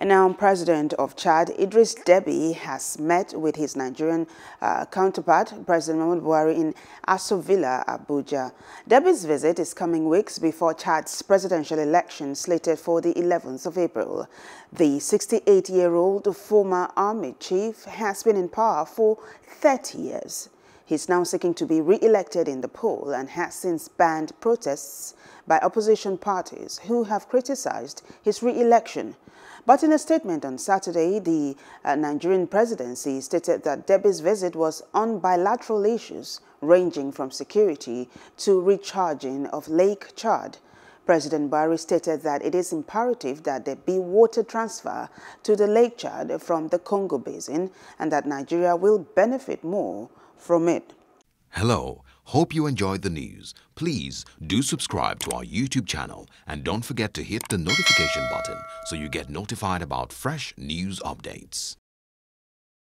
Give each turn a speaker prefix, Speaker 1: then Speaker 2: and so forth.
Speaker 1: And now President of Chad, Idris Deby, has met with his Nigerian uh, counterpart, President Mahmoud Buhari, in Aso Villa, Abuja. Deby's visit is coming weeks before Chad's presidential election slated for the 11th of April. The 68-year-old former army chief has been in power for 30 years. He's now seeking to be re-elected in the poll and has since banned protests by opposition parties who have criticized his re-election. But in a statement on Saturday, the uh, Nigerian presidency stated that Debbie's visit was on bilateral issues ranging from security to recharging of Lake Chad. President Buhari stated that it is imperative that there be water transfer to the Lake Chad from the Congo Basin and that Nigeria will benefit more from it.
Speaker 2: Hello, hope you enjoyed the news. Please do subscribe to our YouTube channel and don't forget to hit the notification button so you get notified about fresh news updates.